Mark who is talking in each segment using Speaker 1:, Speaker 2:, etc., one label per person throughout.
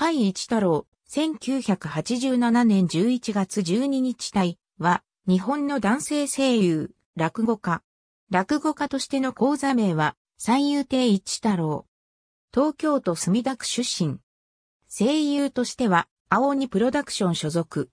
Speaker 1: 甲斐一太郎、1987年11月12日隊は、日本の男性声優、落語家。落語家としての講座名は、三遊亭一太郎。東京都墨田区出身。声優としては、青鬼プロダクション所属。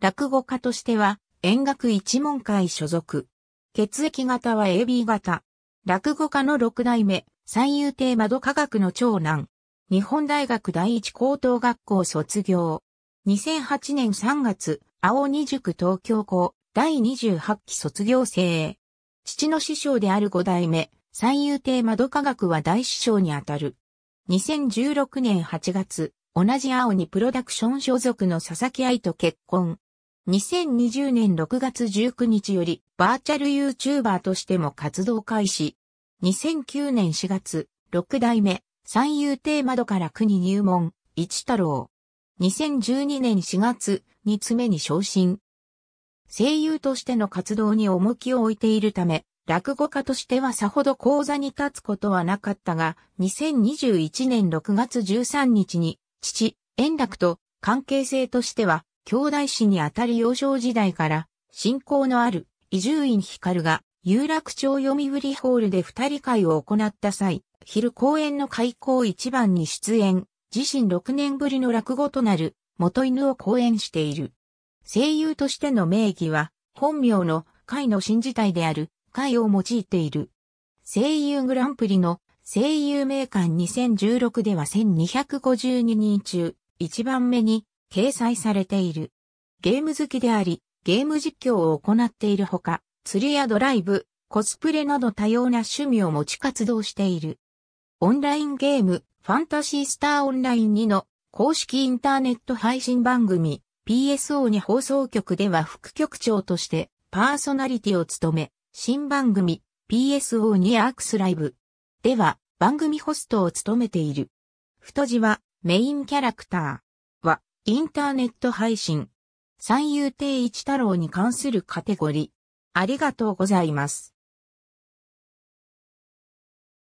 Speaker 1: 落語家としては、演楽一門会所属。血液型は AB 型。落語家の六代目、三遊亭窓科学の長男、日本大学第一高等学校卒業。2008年3月、青二塾東京校第28期卒業生。父の師匠である五代目、三遊亭窓科学は大師匠にあたる。2016年8月、同じ青にプロダクション所属の佐々木愛と結婚。2020年6月19日よりバーチャル YouTuber としても活動開始。2009年4月、6代目三遊亭窓から区に入門、一太郎。2012年4月、二つ目に昇進。声優としての活動に重きを置いているため、落語家としてはさほど講座に立つことはなかったが、2021年6月13日に、父、円楽と関係性としては、兄弟子にあたり幼少時代から、信仰のある伊集院光が有楽町読売ホールで二人会を行った際、昼公演の開校一番に出演、自身6年ぶりの落語となる、元犬を公演している。声優としての名義は、本名の会の新字体である、会を用いている。声優グランプリの声優名鑑2016では1252人中、1番目に掲載されている。ゲーム好きであり、ゲーム実況を行っているほか、釣りやドライブ、コスプレなど多様な趣味を持ち活動している。オンラインゲーム、ファンタシースターオンライン2の公式インターネット配信番組 PSO2 放送局では副局長としてパーソナリティを務め、新番組 PSO2 アークスライブでは番組ホストを務めている。太字はメインキャラクターはインターネット配信三遊亭一太郎に関するカテゴリありがとうございます。